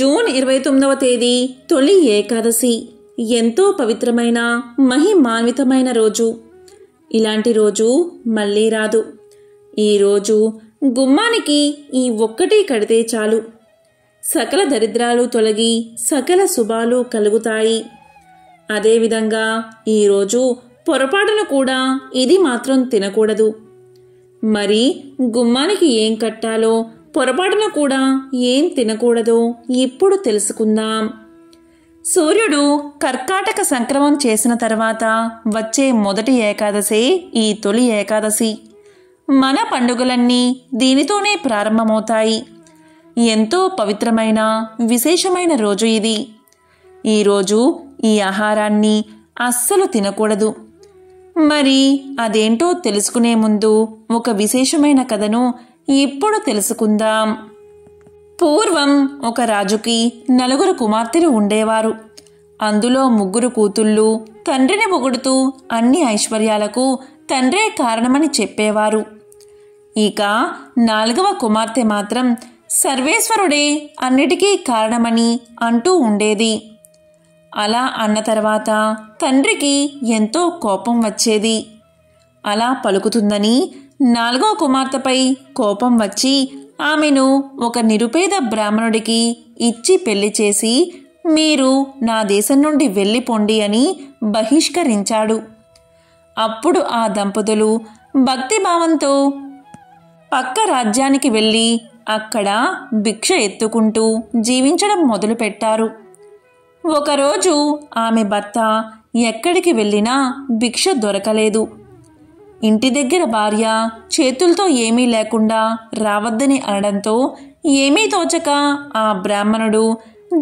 June ఇరవై తొమ్మిదవ తేదీ తొలి ఏకాదశి ఎంతో పవిత్రమైన మహిమాన్వితమైన రోజు ఇలాంటి రోజు మళ్ళీ రాదు ఈరోజు గుమ్మానికి ఈ ఒక్కటి కడితే చాలు సకల దరిద్రాలు తొలగి సకల శుభాలు కలుగుతాయి అదేవిధంగా ఈరోజు పొరపాటును కూడా ఇది మాత్రం తినకూడదు మరి గుమ్మానికి ఏం కట్టాలో పొరపాటున కూడా ఏం తినకూడదో ఇప్పుడు తెలుసుకుందాం సూర్యుడు కర్కాటక సంక్రమం చేసిన తర్వాత వచ్చే మొదటి ఏకాదశి ఈ తొలి ఏకాదశి మన పండుగలన్నీ దీనితోనే ప్రారంభమవుతాయి ఎంతో పవిత్రమైన విశేషమైన రోజు ఇది ఈరోజు ఈ ఆహారాన్ని అస్సలు తినకూడదు మరి అదేంటో తెలుసుకునే ముందు ఒక విశేషమైన కథను ఇప్పుడు తెలుసుకుందాం పూర్వం ఒక రాజుకి నలుగురు కుమార్తెలు ఉండేవారు అందులో ముగ్గురు కూతుళ్ళు తండ్రిని పొగుడుతూ అన్ని ఐశ్వర్యాలకు తండ్రే కారణమని చెప్పేవారు ఇక నాలుగవ కుమార్తె మాత్రం సర్వేశ్వరుడే అన్నిటికీ కారణమని అంటూ ఉండేది అలా అన్న తర్వాత తండ్రికి ఎంతో కోపం వచ్చేది అలా పలుకుతుందని నాలుగో కుమార్తెపై కోపం వచ్చి ఆమెను ఒక నిరుపేద బ్రాహ్మణుడికి ఇచ్చి పెళ్లి చేసి మీరు నా దేశం నుండి వెళ్ళిపోండి అని బహిష్కరించాడు అప్పుడు ఆ దంపతులు భక్తిభావంతో పక్క రాజ్యానికి వెళ్ళి అక్కడ భిక్ష ఎత్తుకుంటూ జీవించడం మొదలుపెట్టారు ఒకరోజు ఆమె భర్త ఎక్కడికి వెళ్ళినా భిక్ష దొరకలేదు ఇంటి దగ్గర భార్య చేతులతో ఏమీ లేకుండా రావద్దని అనడంతో ఏమీ తోచక ఆ బ్రాహ్మణుడు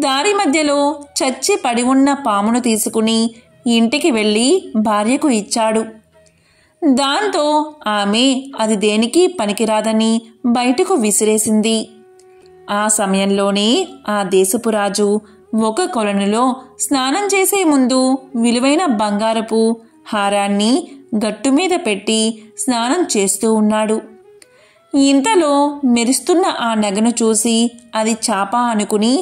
దారి మధ్యలో చచ్చి పడి ఉన్న పామును తీసుకుని ఇంటికి వెళ్ళి భార్యకు ఇచ్చాడు దాంతో ఆమె అది దేనికి పనికిరాదని బయటకు విసిరేసింది ఆ సమయంలోనే ఆ దేశపు రాజు ఒక కొలనులో స్నానం చేసే ముందు విలువైన బంగారపు హారాన్ని గట్టు మీద పెట్టి స్నానం చేస్తూ ఉన్నాడు ఇంతలో మెరుస్తున్న ఆ నగను చూసి అది చాప అనుకుని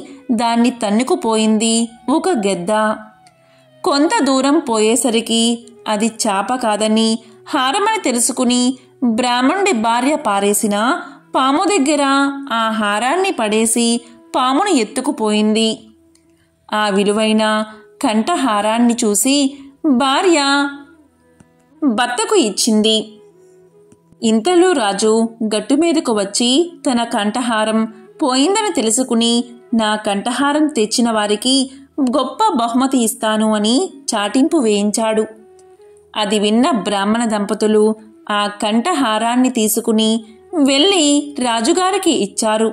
దాన్ని తన్నుకుపోయింది ఒక గెద్ద కొంత దూరం పోయేసరికి అది చాప కాదని హారమని తెలుసుకుని బ్రాహ్మణుడి భార్య పారేసిన పాము దగ్గర ఆ హారాన్ని పడేసి పామును ఎత్తుకుపోయింది ఆ విలువైన కంఠహారాన్ని చూసి భార్య భర్తకు ఇచ్చింది ఇంతలో రాజు గట్టు మీదకు వచ్చి తన కంఠహారం పోయిందని తెలుసుకుని నా కంఠహారం తెచ్చిన వారికి గొప్ప బహుమతి ఇస్తాను అని చాటింపు వేయించాడు అది విన్న బ్రాహ్మణ దంపతులు ఆ కంఠహారాన్ని తీసుకుని వెళ్ళి రాజుగారికి ఇచ్చారు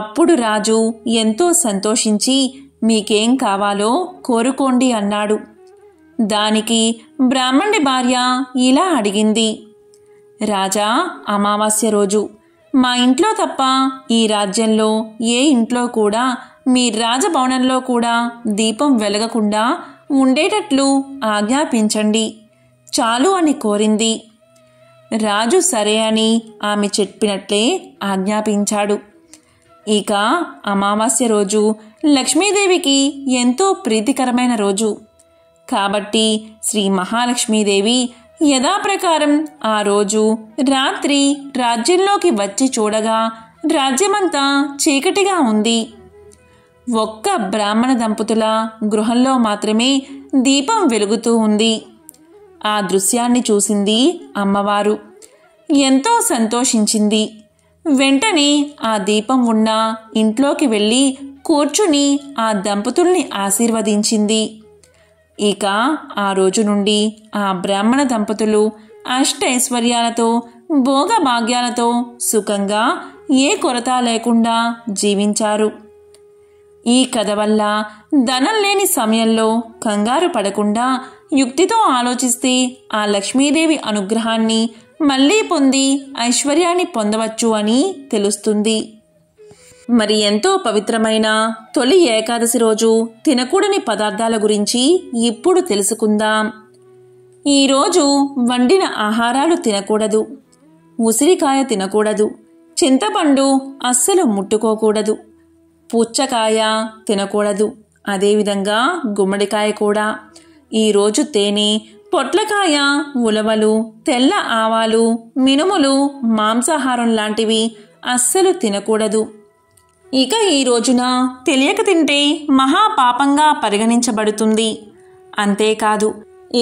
అప్పుడు రాజు ఎంతో సంతోషించి మీకేం కావాలో కోరుకోండి అన్నాడు దానికి బ్రాహ్మణి భార్య ఇలా అడిగింది రాజా అమావాస్య రోజు మా ఇంట్లో తప్ప ఈ రాజ్యంలో ఏ ఇంట్లో కూడా మీ రాజభవనంలో కూడా దీపం వెలగకుండా ఉండేటట్లు ఆజ్ఞాపించండి చాలు అని కోరింది రాజు సరే అని ఆమె చెప్పినట్లే ఆజ్ఞాపించాడు ఇక అమావాస్య రోజు లక్ష్మీదేవికి ఎంతో ప్రీతికరమైన రోజు కాబట్టి శ్రీ మహాలక్ష్మీదేవి యథాప్రకారం ఆ రోజు రాత్రి రాజ్యంలోకి వచ్చి చూడగా రాజ్యమంతా చీకటిగా ఉంది ఒక్క బ్రాహ్మణ దంపతుల గృహంలో మాత్రమే దీపం వెలుగుతూ ఉంది ఆ దృశ్యాన్ని చూసింది అమ్మవారు ఎంతో సంతోషించింది వెంటనే ఆ దీపం ఉన్న ఇంట్లోకి వెళ్ళి కూర్చుని ఆ దంపతుల్ని ఆశీర్వదించింది ఇక ఆ రోజు నుండి ఆ బ్రాహ్మణ దంపతులు అష్ట ఐశ్వర్యాలతో భోగ భాగ్యాలతో సుఖంగా ఏ కొరత లేకుండా జీవించారు ఈ కథ వల్ల ధనం లేని సమయంలో కంగారు పడకుండా యుక్తితో ఆలోచిస్తే ఆ లక్ష్మీదేవి అనుగ్రహాన్ని మళ్ళీ పొంది ఐశ్వర్యాన్ని పొందవచ్చు అని తెలుస్తుంది మరి ఎంతో పవిత్రమైన తొలి ఏకాదశి రోజు తినకూడని పదార్థాల గురించి ఇప్పుడు తెలుసుకుందాం ఈరోజు వండిన ఆహారాలు తినకూడదు ఉసిరికాయ తినకూడదు చింతపండు అస్సలు ముట్టుకోకూడదు పుచ్చకాయ తినకూడదు అదేవిధంగా గుమ్మడికాయ కూడా ఈరోజు తేనె పొట్లకాయ ఉలవలు తెల్ల ఆవాలు మినుములు మాంసాహారం లాంటివి అస్సలు తినకూడదు ఇక ఈ రోజున తెలియక తింటే మహాపాపంగా పరిగణించబడుతుంది అంతేకాదు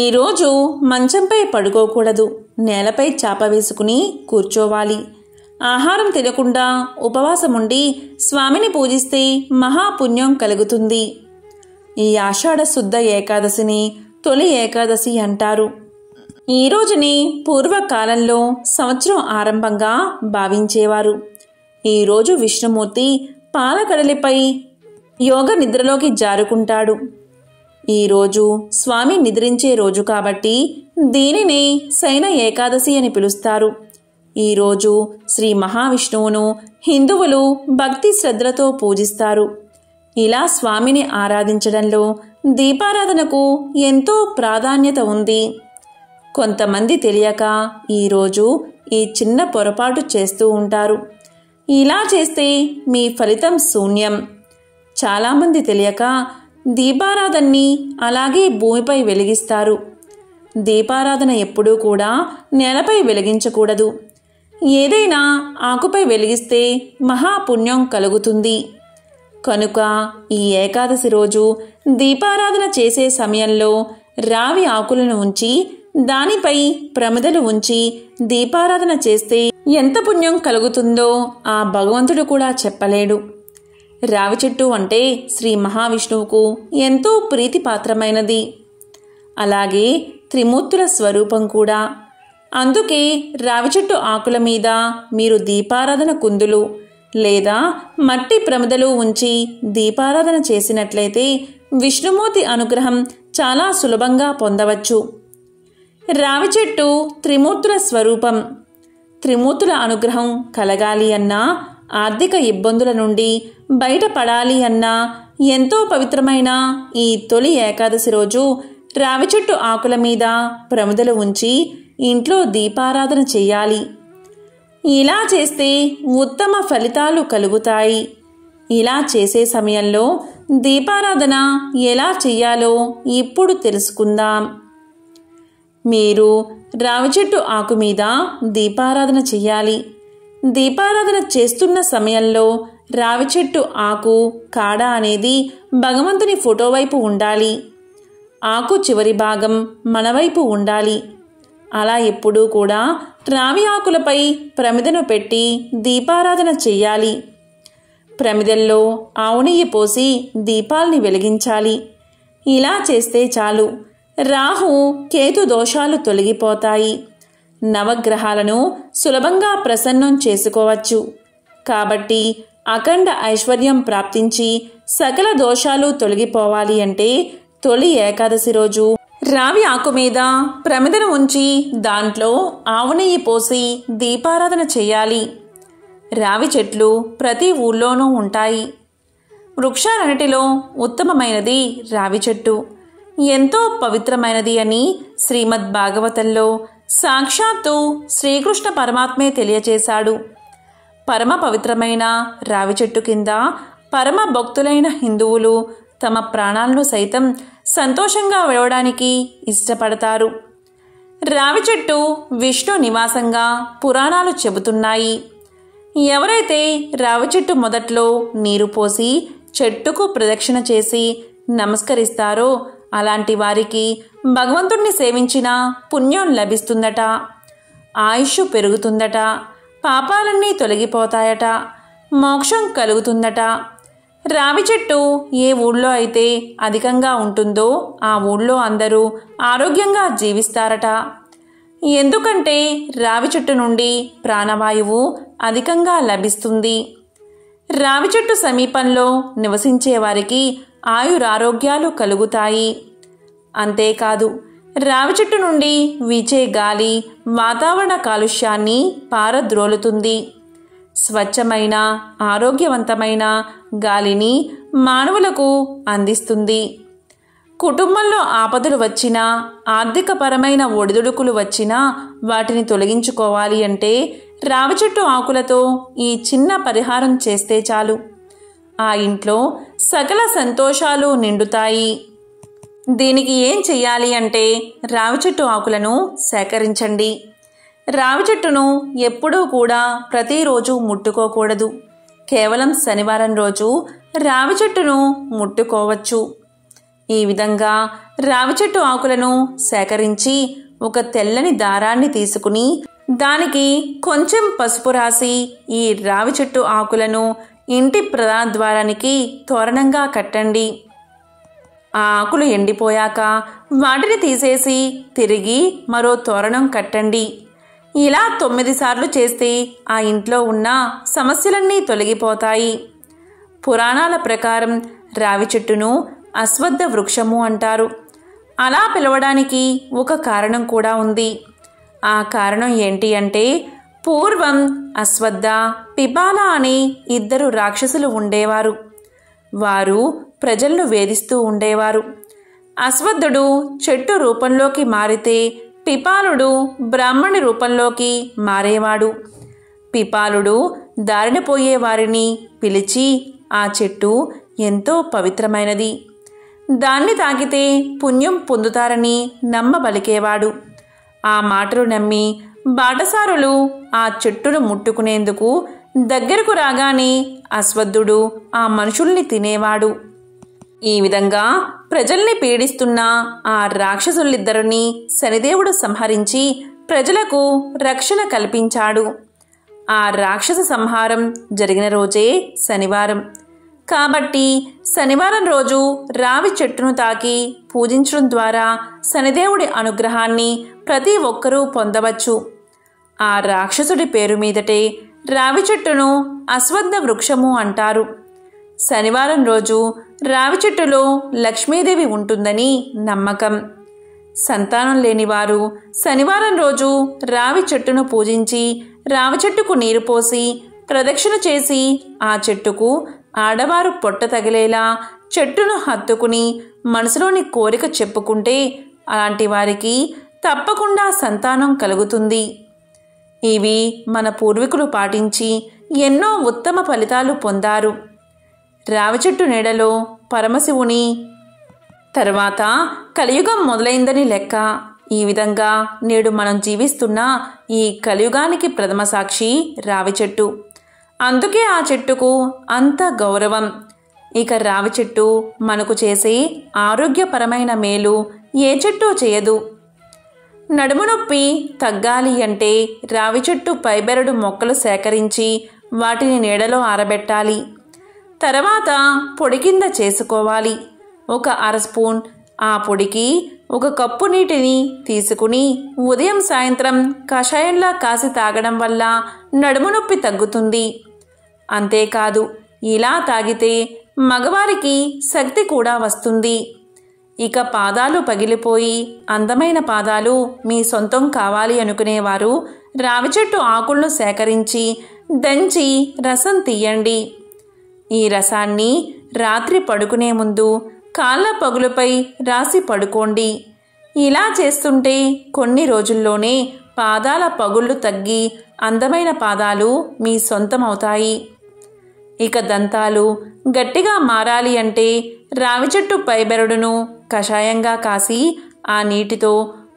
ఈరోజు మంచంపై పడుకోకూడదు నేలపై చాప వేసుకుని కూర్చోవాలి ఆహారం తినకుండా ఉపవాసముండి స్వామిని పూజిస్తే మహాపుణ్యం కలుగుతుంది ఈ ఆషాఢ శుద్ధ ఏకాదశిని తొలి ఏకాదశి అంటారు ఈ రోజుని పూర్వకాలంలో సంవత్సరం ఆరంభంగా భావించేవారు ఈరోజు విష్ణుమూర్తి పాలకడలిపై యోగ నిద్రలోకి జారుకుంటాడు ఈరోజు స్వామి నిద్రించే రోజు కాబట్టి దీనిని శైన ఏకాదశి అని పిలుస్తారు ఈరోజు శ్రీ మహావిష్ణువును హిందువులు భక్తి శ్రద్ధలతో పూజిస్తారు ఇలా స్వామిని ఆరాధించడంలో దీపారాధనకు ఎంతో ప్రాధాన్యత ఉంది కొంతమంది తెలియక ఈరోజు ఈ చిన్న పొరపాటు చేస్తూ ఉంటారు ఇలా చేస్తే మీ ఫలితం శూన్యం చాలామంది తెలియక దీపారాధనని అలాగే భూమిపై వెలిగిస్తారు దీపారాధన ఎప్పుడూ కూడా నేలపై వెలిగించకూడదు ఏదైనా ఆకుపై వెలిగిస్తే మహాపుణ్యం కలుగుతుంది కనుక ఈ ఏకాదశి రోజు దీపారాధన చేసే సమయంలో రావి ఆకులను ఉంచి దానిపై ప్రమదలు ఉంచి దీపారాధన చేస్తే ఎంత పుణ్యం కలుగుతుందో ఆ భగవంతుడు కూడా చెప్పలేడు రావి చెట్టు అంటే శ్రీ మహావిష్ణువుకు ఎంతో ప్రీతిపాత్రమైనది అలాగే త్రిమూర్తుల స్వరూపం కూడా అందుకే రావి చెట్టు ఆకుల మీద మీరు దీపారాధన కుందులు లేదా మట్టి ప్రమదలు ఉంచి దీపారాధన చేసినట్లయితే విష్ణుమూర్తి అనుగ్రహం చాలా సులభంగా పొందవచ్చు రావి చెట్టు త్రిమూర్తుల స్వరూపం త్రిమూర్తుల అనుగ్రహం కలగాలి అన్నా ఆర్థిక ఇబ్బందుల నుండి బయటపడాలి అన్నా ఎంతో పవిత్రమైన ఈ తొలి ఏకాదశి రోజు రావి చెట్టు ఆకుల మీద ప్రముదలు ఉంచి ఇంట్లో దీపారాధన చేయాలి ఇలా చేస్తే ఉత్తమ ఫలితాలు కలుగుతాయి ఇలా చేసే సమయంలో దీపారాధన ఎలా చేయాలో ఇప్పుడు తెలుసుకుందాం మీరు రావి చెట్టు ఆకు మీద దీపారాధన చెయ్యాలి దీపారాధన చేస్తున్న సమయంలో రావి చెట్టు ఆకు కాడ అనేది భగవంతుని ఫోటో వైపు ఉండాలి ఆకు చివరి భాగం మనవైపు ఉండాలి అలా ఎప్పుడూ కూడా రావి ఆకులపై ప్రమిదను పెట్టి దీపారాధన చెయ్యాలి ప్రమిదల్లో ఆవునెయ్యి పోసి దీపాల్ని వెలిగించాలి ఇలా చేస్తే చాలు రాహు కేతు దోషాలు తొలగిపోతాయి నవగ్రహాలను సులభంగా ప్రసన్నం చేసుకోవచ్చు కాబట్టి అఖండ ఐశ్వర్యం ప్రాప్తించి సకల దోషాలు తొలగిపోవాలి అంటే తొలి ఏకాదశి రోజు రావి ఆకు మీద ప్రమిదను ఉంచి దాంట్లో ఆవు నెయ్యి పోసి దీపారాధన చేయాలి రావి చెట్లు ప్రతి ఊళ్ళోనూ ఉంటాయి వృక్షాలన్నిటిలో ఉత్తమమైనది రావి చెట్టు ఎంతో పవిత్రమైనది అని శ్రీమద్ భాగవతంలో సాక్షాత్తు శ్రీకృష్ణ పరమాత్మే తెలియచేశాడు పరమ పవిత్రమైన రావి చెట్టు కింద పరమ భక్తులైన హిందువులు తమ ప్రాణాలను సైతం సంతోషంగా విడవడానికి ఇష్టపడతారు రావి చెట్టు విష్ణు నివాసంగా పురాణాలు చెబుతున్నాయి ఎవరైతే రావి చెట్టు మొదట్లో నీరు పోసి చెట్టుకు ప్రదక్షిణ చేసి నమస్కరిస్తారో అలాంటి వారికి భగవంతుణ్ణి సేవించిన పుణ్యం లభిస్తుందట ఆయుష్ పెరుగుతుందట పాపాలన్నీ తొలగిపోతాయట మోక్షం కలుగుతుందట రావి చెట్టు ఏ ఊళ్ళో అయితే అధికంగా ఉంటుందో ఆ ఊళ్ళో అందరూ ఆరోగ్యంగా జీవిస్తారట ఎందుకంటే రావి చెట్టు నుండి ప్రాణవాయువు అధికంగా లభిస్తుంది రావి చెట్టు సమీపంలో నివసించే వారికి ఆయురారోగ్యాలు కలుగుతాయి అంతేకాదు రావి చెట్టు నుండి వీచే గాలి వాతావరణ కాలుష్యాన్ని పారద్రోలుతుంది స్వచ్ఛమైన ఆరోగ్యవంతమైన గాలిని మానవులకు అందిస్తుంది కుటుంబంలో ఆపదలు వచ్చినా ఆర్థికపరమైన ఒడిదుడుకులు వచ్చినా వాటిని తొలగించుకోవాలి అంటే రావి చెట్టు ఆకులతో ఈ చిన్న పరిహారం చేస్తే చాలు ఆ ఇంట్లో సకల సంతోషాలు నిండుతాయి దీనికి ఏం చెయ్యాలి అంటే రావి చెట్టు ఆకులను సేకరించండి రావి చెట్టును ఎప్పుడూ కూడా ప్రతిరోజు ముట్టుకోకూడదు కేవలం శనివారం రోజు రావి చెట్టును ముట్టుకోవచ్చు ఈ విధంగా రావి చెట్టు ఆకులను సేకరించి ఒక తెల్లని దారాన్ని తీసుకుని దానికి కొంచెం పసుపు రాసి ఈ రావి చెట్టు ఆకులను ఇంటి ప్రధానద్వారానికి తోరణంగా కట్టండి ఆ ఆకులు ఎండిపోయాక వాటిని తీసేసి తిరిగి మరో తోరణం కట్టండి ఇలా తొమ్మిది సార్లు చేస్తే ఆ ఇంట్లో ఉన్న సమస్యలన్నీ తొలగిపోతాయి పురాణాల ప్రకారం రావి చెట్టును అశ్వద్ధ వృక్షము అంటారు అలా పిలవడానికి ఒక కారణం కూడా ఉంది ఆ కారణం ఏంటి అంటే పూర్వం అశ్వద్ధ పిబాల అనే ఇద్దరు రాక్షసులు ఉండేవారు వారు ప్రజలను వేధిస్తూ ఉండేవారు అశ్వద్ధుడు చెట్టు రూపంలోకి మారితే పిపాలుడు బ్రాహ్మణి రూపంలోకి మారేవాడు పిపాలుడు దారిన పోయే వారిని పిలిచి ఆ చెట్టు ఎంతో పవిత్రమైనది దాన్ని తాకితే పుణ్యం పొందుతారని నమ్మబలికేవాడు ఆ మాటలు నమ్మి బాటసారులు ఆ చెట్టును ముట్టుకునేందుకు దగ్గరకు రాగానే అశ్వద్ధుడు ఆ మనుషుల్ని తినేవాడు ఈ విధంగా ప్రజల్ని పీడిస్తున్న ఆ రాక్షసులిద్దరిని శనిదేవుడు సంహరించి ప్రజలకు రక్షణ కల్పించాడు ఆ రాక్షస సంహారం జరిగిన రోజే శనివారం కాబట్టి శనివారం రోజు రావి చెట్టును తాకి పూజించడం ద్వారా శనిదేవుడి అనుగ్రహాన్ని ప్రతి ఒక్కరూ పొందవచ్చు ఆ రాక్షసుడి పేరు మీదటే రావి చెట్టును అశ్వద్ధ వృక్షము అంటారు శనివారం రోజు రావి చెట్టులో లక్ష్మీదేవి ఉంటుందని నమ్మకం సంతానం లేనివారు శనివారం రోజు రావి చెట్టును పూజించి రావి చెట్టుకు నీరు పోసి ప్రదక్షిణ చేసి ఆ చెట్టుకు ఆడవారు పొట్ట తగిలేలా చెట్టును హత్తుకుని మనసులోని కోరిక చెప్పుకుంటే అలాంటి వారికి తప్పకుండా సంతానం కలుగుతుంది ఇవి మన పూర్వీకులు పాటించి ఎన్నో ఉత్తమ ఫలితాలు పొందారు రావి నీడలో పరమశివుని తర్వాత కలియుగం మొదలైందని లెక్క ఈ విధంగా నేడు మనం జీవిస్తున్న ఈ కలియుగానికి ప్రథమ సాక్షి రావి చెట్టు అందుకే ఆ చెట్టుకు అంత గౌరవం ఇక రావి చెట్టు మనకు చేసే ఆరోగ్యపరమైన మేలు ఏ చెట్టు చేయదు నడుము నొప్పి తగ్గాలి అంటే రావి చెట్టు పైబెరడు మొక్కలు సేకరించి వాటిని నీడలో ఆరబెట్టాలి తర్వాత పొడి కింద చేసుకోవాలి ఒక అర స్పూన్ ఆ పొడికి ఒక కప్పు నీటిని తీసుకుని ఉదయం సాయంత్రం కషాయంలా కాసి తాగడం వల్ల నడుము నొప్పి తగ్గుతుంది అంతేకాదు ఇలా తాగితే మగవారికి శక్తి కూడా వస్తుంది ఇక పాదాలు పగిలిపోయి అందమైన పాదాలు మీ సొంతం కావాలి అనుకునేవారు రావి చెట్టు ఆకులను సేకరించి దంచి రసం తీయండి ఈ రసాన్ని రాత్రి పడుకునే ముందు కాళ్ళ పగులుపై రాసి పడుకోండి ఇలా చేస్తుంటే కొన్ని రోజుల్లోనే పాదాల పగుళ్ళు తగ్గి అందమైన పాదాలు మీ సొంతమవుతాయి ఇక దంతాలు గట్టిగా మారాలి అంటే రావి చెట్టు పైబెరడును కషాయంగా కాసి ఆ నీటితో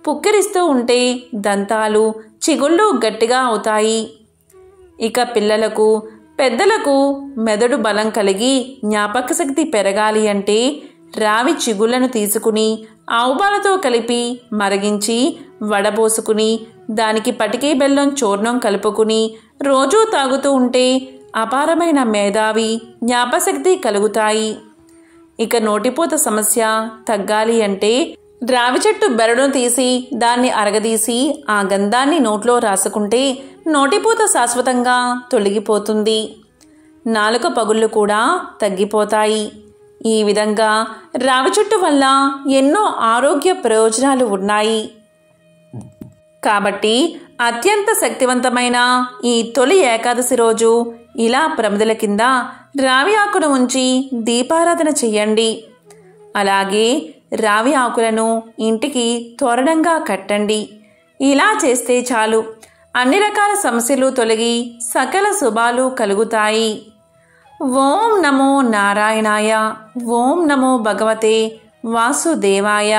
పుక్కిరిస్తూ ఉంటే దంతాలు చిగుళ్ళు గట్టిగా అవుతాయి ఇక పిల్లలకు పెద్దలకు మెదడు బలం కలిగి జ్ఞాపక శక్తి పెరగాలి అంటే రావి చిగుళ్ళను తీసుకుని ఆవుపాలతో కలిపి మరిగించి వడబోసుకుని దానికి పటికే బెల్లం చూర్ణం కలుపుకుని రోజూ తాగుతూ ఉంటే అపారమైన మేధావి జ్ఞాపశక్తి కలుగుతాయి ఇక నోటిపూత సమస్య తగ్గాలి అంటే ద్రావి చెట్టు బెరడును తీసి దాన్ని అరగదీసి ఆ గంధాన్ని నోట్లో రాసుకుంటే నోటిపూత శాశ్వతంగా తొలగిపోతుంది నాలుక పగుళ్ళు కూడా తగ్గిపోతాయి ఈ విధంగా రావి చెట్టు వల్ల ఎన్నో ఆరోగ్య ప్రయోజనాలు ఉన్నాయి కాబట్టి అత్యంత శక్తివంతమైన ఈ తొలి ఏకాదశి రోజు ఇలా ప్రమిదల కింద రావి ఆకును ఉంచి దీపారాధన చెయ్యండి అలాగే రావి ఆకులను ఇంటికి త్వరణంగా కట్టండి ఇలా చేస్తే చాలు అన్ని రకాల సమస్యలు తొలగి సకల శుభాలు కలుగుతాయి ఓం నమో నారాయణాయ ఓం నమో భగవతే వాసుదేవాయ